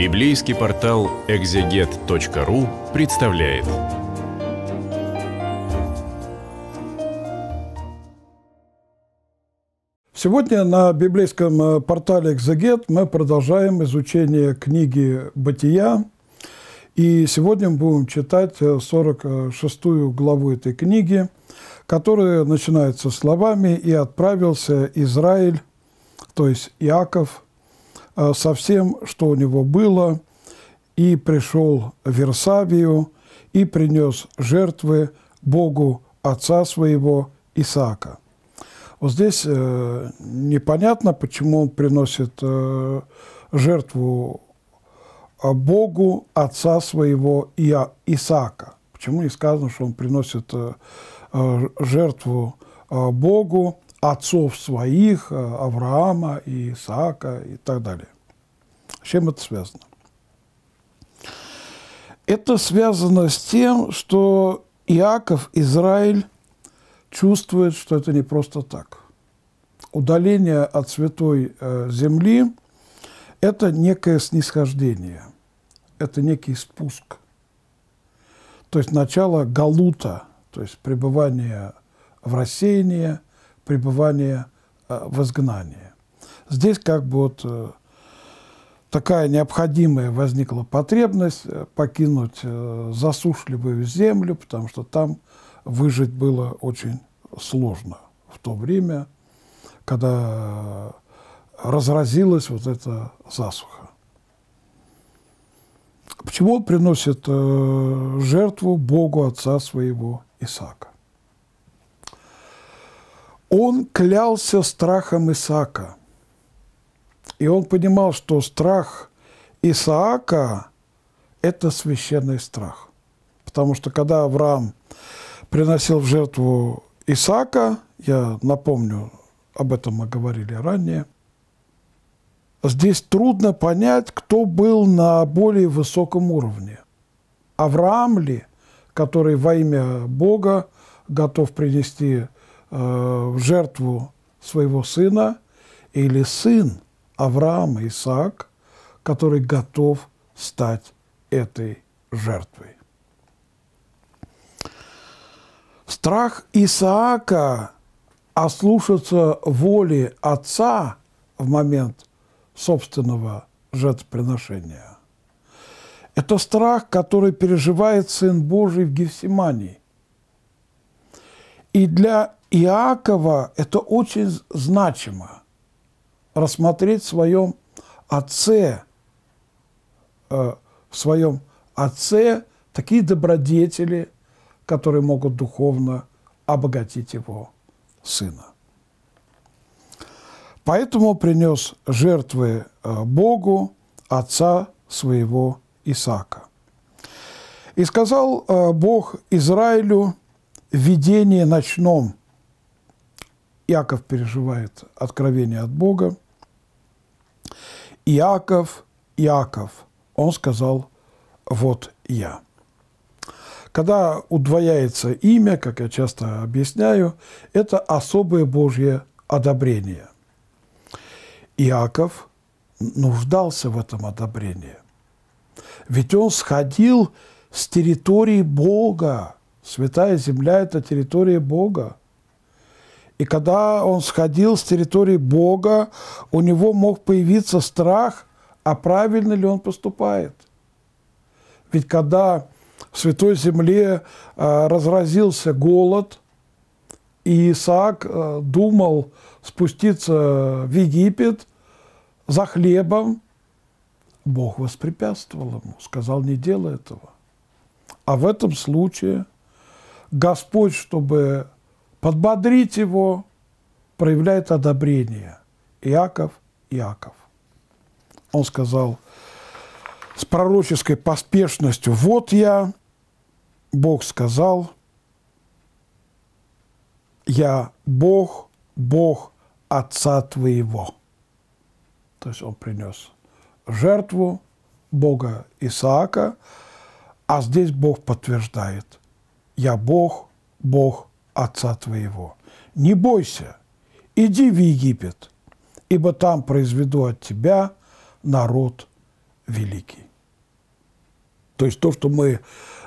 Библейский портал экзегет.ру представляет. Сегодня на библейском э, портале «Экзегет» мы продолжаем изучение книги «Бытия». И сегодня мы будем читать 46 э, главу этой книги, которая начинается словами «И отправился Израиль, то есть Иаков, Э, со всем, что у него было, и пришел в Версавию, и принес жертвы Богу отца своего Исаака. Вот здесь э, непонятно, почему он приносит э, жертву э, Богу отца своего Иа Исаака. Почему не сказано, что он приносит э, э, жертву э, Богу отцов своих, э, Авраама и Исаака и так далее. С чем это связано? Это связано с тем, что Иаков, Израиль чувствует, что это не просто так. Удаление от святой э, земли – это некое снисхождение, это некий спуск. То есть начало галута, то есть пребывание в рассеянии, пребывание э, в изгнании. Здесь как бы вот э, такая необходимая возникла потребность э, покинуть э, засушливую землю, потому что там выжить было очень сложно в то время, когда э, разразилась вот эта засуха. Почему он приносит жертву Богу отца своего Исаака? Он клялся страхом Исаака – и он понимал, что страх Исаака – это священный страх. Потому что когда Авраам приносил в жертву Исаака, я напомню, об этом мы говорили ранее, здесь трудно понять, кто был на более высоком уровне. Авраам ли, который во имя Бога готов принести э, в жертву своего сына, или сын, Авраам, Исаак, который готов стать этой жертвой. Страх Исаака ослушаться воли отца в момент собственного жертвоприношения. Это страх, который переживает Сын Божий в Гефсимании. И для Иакова это очень значимо – рассмотреть в своем отце, э, в своем отце такие добродетели, которые могут духовно обогатить его сына. Поэтому принес жертвы э, Богу отца своего Исаака. И сказал э, Бог Израилю в видении ночном – Иаков переживает откровение от Бога. Иаков, Иаков, он сказал, вот я. Когда удвояется имя, как я часто объясняю, это особое Божье одобрение. Иаков нуждался в этом одобрении. Ведь он сходил с территории Бога. Святая земля – это территория Бога. И когда он сходил с территории Бога, у него мог появиться страх, а правильно ли он поступает. Ведь когда в Святой Земле э, разразился голод, и Исаак э, думал спуститься в Египет за хлебом, Бог воспрепятствовал ему, сказал, не делай этого. А в этом случае Господь, чтобы подбодрить его, проявляет одобрение. Иаков, Иаков. Он сказал с пророческой поспешностью, вот я, Бог сказал, я Бог, Бог Отца твоего. То есть он принес жертву Бога Исаака, а здесь Бог подтверждает, я Бог, Бог отца твоего. Не бойся, иди в Египет, ибо там произведу от тебя народ великий. То есть то, что мы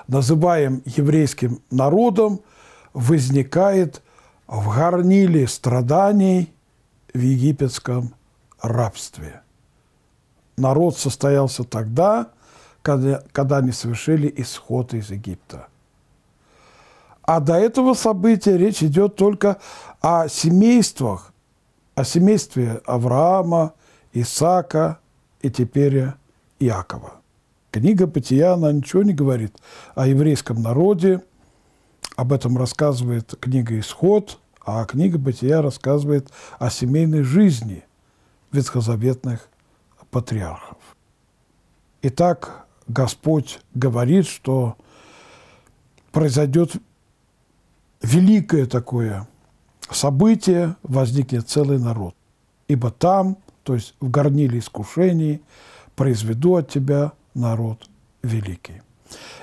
называем еврейским народом, возникает в горниле страданий в египетском рабстве. Народ состоялся тогда, когда, они совершили исход из Египта – а до этого события речь идет только о семействах, о семействе Авраама, Исаака и теперь Иакова. Книга Бытия, она ничего не говорит о еврейском народе, об этом рассказывает книга «Исход», а книга Бытия рассказывает о семейной жизни ветхозаветных патриархов. Итак, Господь говорит, что произойдет великое такое событие возникнет целый народ. Ибо там, то есть в горниле искушений, произведу от тебя народ великий.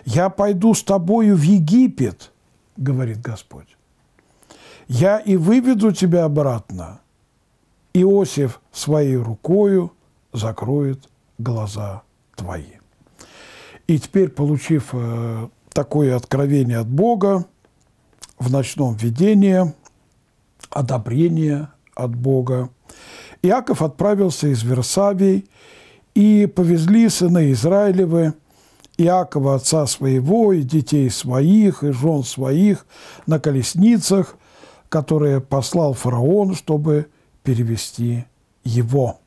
Я пойду с тобою в Египет, говорит Господь. Я и выведу тебя обратно. Иосиф своей рукою закроет глаза твои. И теперь, получив э, такое откровение от Бога, в ночном видении, одобрение от Бога. Иаков отправился из Версавии, и повезли сына Израилевы, Иакова, отца своего, и детей своих, и жен своих на колесницах, которые послал фараон, чтобы перевести его.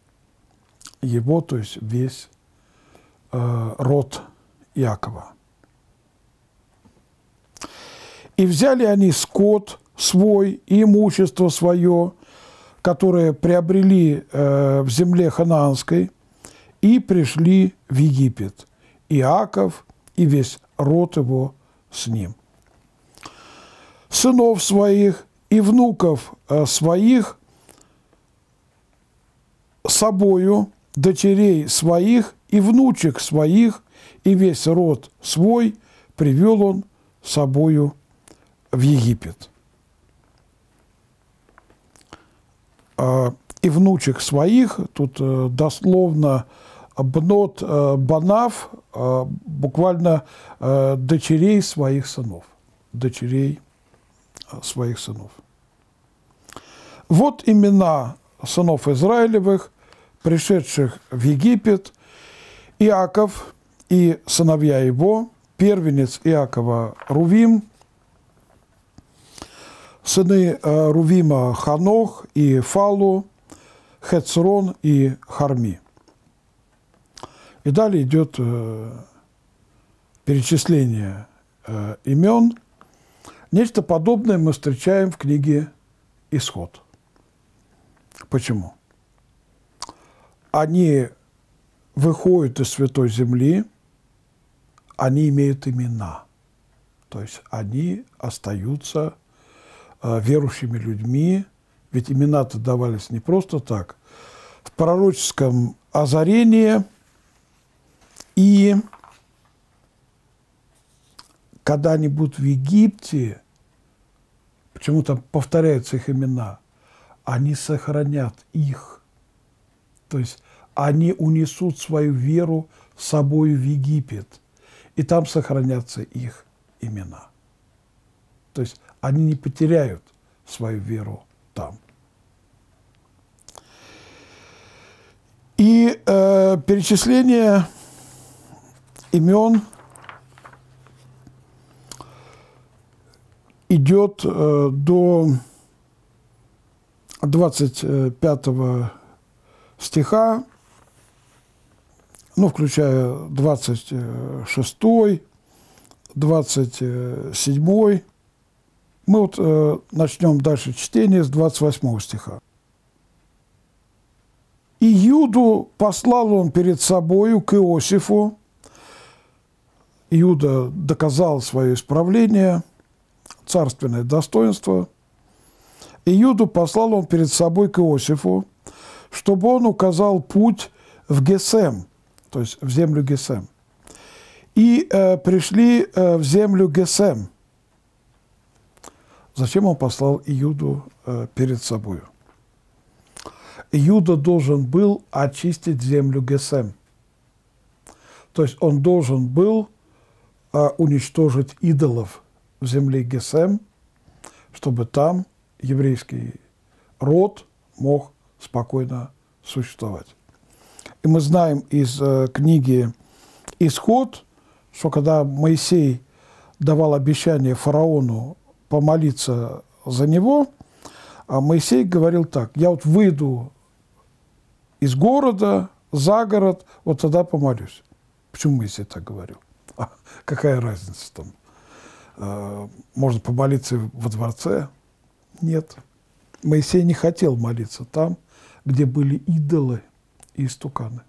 Его, то есть весь э, род Иакова. И взяли они скот свой и имущество свое, которое приобрели э, в земле ханаанской, и пришли в Египет. Иаков и весь род его с ним. Сынов своих и внуков э, своих собою, дочерей своих и внучек своих, и весь род свой привел он собою в Египет. А, и внучек своих, тут э, дословно бнот э, банав, э, буквально дочерей своих сынов. Дочерей своих сынов. Вот имена сынов Израилевых, пришедших в Египет, Иаков и сыновья его, первенец Иакова Рувим – сыны Рувима Ханох и Фалу, Хецрон и Харми. И далее идет перечисление имен. Нечто подобное мы встречаем в книге «Исход». Почему? Они выходят из Святой Земли, они имеют имена. То есть они остаются Э, верующими людьми, ведь имена-то давались не просто так, в пророческом озарении и когда нибудь в Египте, почему то повторяются их имена, они сохранят их. То есть они унесут свою веру с собой в Египет, и там сохранятся их имена. То есть они не потеряют свою веру там. И э, перечисление имен идет э, до 25 стиха, ну, включая 26, 27, мы вот э, начнем дальше чтение с 28 стиха. «И Юду послал он перед собою к Иосифу». Иуда доказал свое исправление, царственное достоинство. И Юду послал он перед собой к Иосифу, чтобы он указал путь в Гесем, то есть в землю Гесем. И э, пришли э, в землю Гесем – Затем он послал Иуду э, перед собой. Иуда должен был очистить землю Гесем. То есть он должен был э, уничтожить идолов в земле Гесем, чтобы там еврейский род мог спокойно существовать. И мы знаем из э, книги «Исход», что когда Моисей давал обещание фараону помолиться за него, а Моисей говорил так, я вот выйду из города, за город, вот тогда помолюсь. Почему Моисей так говорил? А какая разница там? А, можно помолиться во дворце? Нет. Моисей не хотел молиться там, где были идолы и истуканы.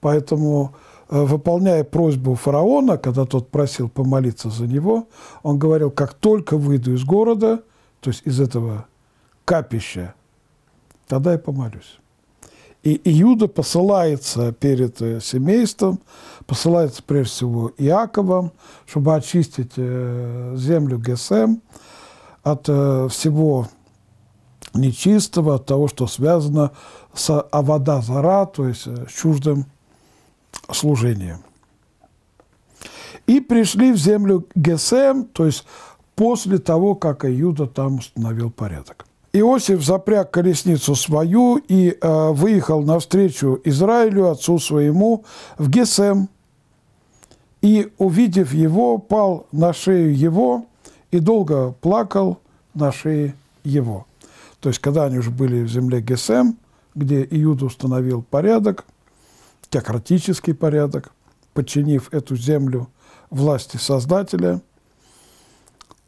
Поэтому Э, выполняя просьбу фараона, когда тот просил помолиться за него, он говорил, как только выйду из города, то есть из этого капища, тогда я помолюсь. И Иуда посылается перед э, семейством, посылается прежде всего Иаковом, чтобы очистить э, землю Гесем от всего нечистого, от того, что связано с Авада Зара, то есть с чуждым служение И пришли в землю Гесем, то есть после того, как Иуда там установил порядок. Иосиф запряг колесницу свою и э, выехал навстречу Израилю, отцу своему, в Гесем. И, увидев его, пал на шею его и долго плакал на шее его. То есть, когда они уже были в земле Гесем, где Иуда установил порядок – теократический порядок, подчинив эту землю власти Создателя.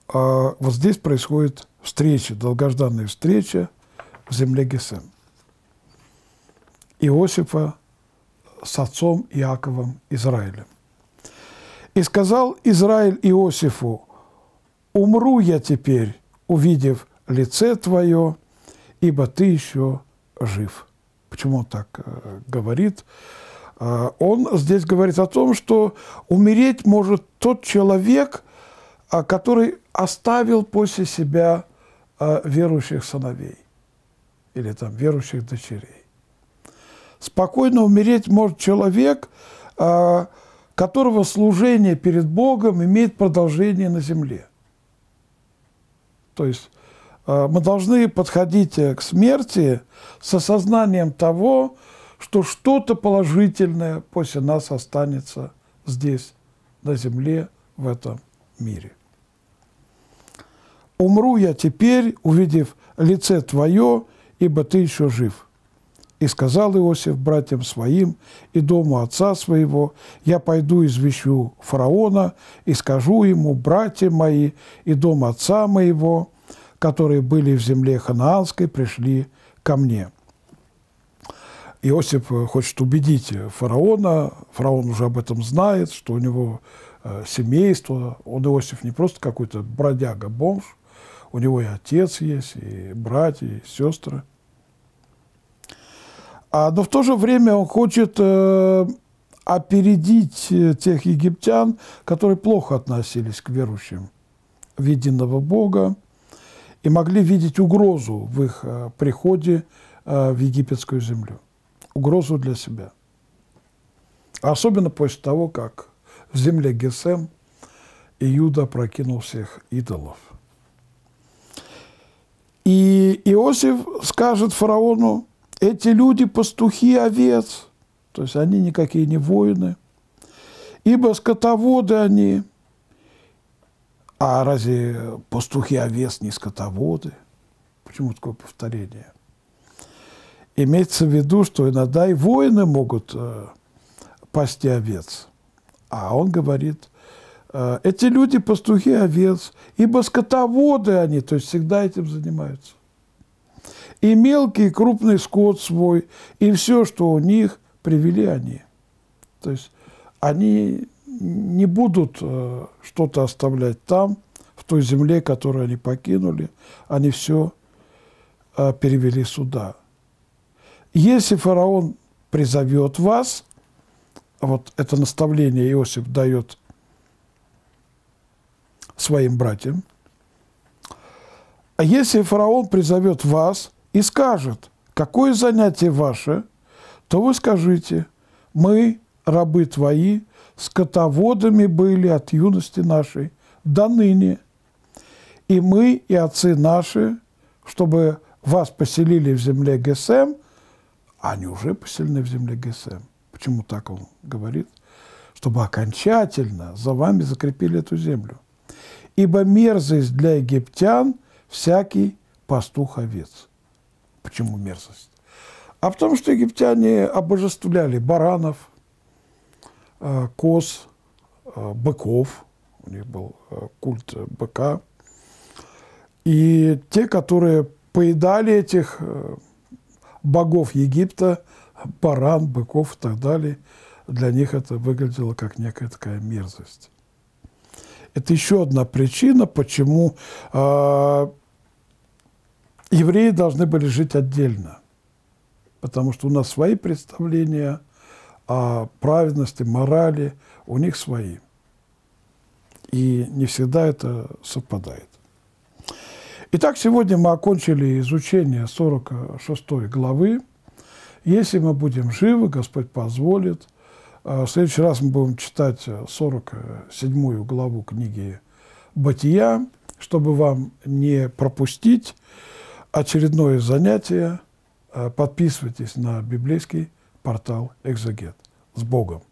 А вот здесь происходит встреча, долгожданная встреча в земле Гесем. Иосифа с отцом Иаковом Израилем. И сказал Израиль Иосифу, «Умру я теперь, увидев лице твое, ибо ты еще жив». Почему он так э, говорит? А, он здесь говорит о том, что умереть может тот человек, а, который оставил после себя а, верующих сыновей или там верующих дочерей. Спокойно умереть может человек, которого служение перед Богом имеет продолжение на земле. То есть мы должны подходить э, к смерти с осознанием того, что что что-то положительное после нас останется здесь, на земле, в этом мире. «Умру я теперь, увидев лице твое, ибо ты еще жив». И сказал Иосиф братьям своим и дому отца своего, «Я пойду извещу фараона и скажу ему, братья мои и дом отца моего, которые были в земле ханаанской, пришли ко мне». Иосиф э, хочет убедить э, фараона, фараон уже об этом знает, что у него э, семейство, он Иосиф не просто какой-то бродяга, бомж, у него и отец есть, и братья, и сестры. А, но в то же время он хочет э, опередить тех египтян, которые плохо относились к верующим в единого Бога и могли видеть угрозу в их приходе э, в египетскую землю угрозу для себя. Особенно после того, как в земле Гесем Иуда прокинул всех идолов. И Иосиф скажет фараону, эти люди пастухи овец, то есть они никакие не воины, ибо скотоводы они. А разве пастухи овец не скотоводы? Почему такое повторение? имеется в виду, что иногда и воины могут э, пасти овец. А он говорит, э, эти люди пастухи овец, ибо скотоводы они, то есть всегда этим занимаются. И мелкий, и крупный скот свой, и все, что у них, привели они. То есть они не будут э, что-то оставлять там, в той земле, которую они покинули, они все перевели сюда. Если фараон призовет вас, вот это наставление Иосиф дает своим братьям, а если фараон призовет вас и скажет, какое занятие ваше, то вы скажите, мы, рабы твои, скотоводами были от юности нашей до ныне, и мы, и отцы наши, чтобы вас поселили в земле Гесем, а они уже поселены в земле ГСМ. Почему так он говорит? Чтобы окончательно за вами закрепили эту землю. Ибо мерзость для египтян всякий пастух овец. Почему мерзость? А в том, что египтяне обожествляли баранов, э, коз, э, быков. У них был э, культ быка. И те, которые поедали этих богов Египта, баран, быков и так далее. Для них это выглядело как некая такая мерзость. Это еще одна причина, почему э, евреи должны были жить отдельно. Потому что у нас свои представления о праведности, морали, у них свои. И не всегда это совпадает. Итак, сегодня мы окончили изучение 46 главы. Если мы будем живы, Господь позволит. А, в следующий раз мы будем читать 47 главу книги «Бытия», чтобы вам не пропустить очередное занятие. А, подписывайтесь на библейский портал «Экзегет». С Богом!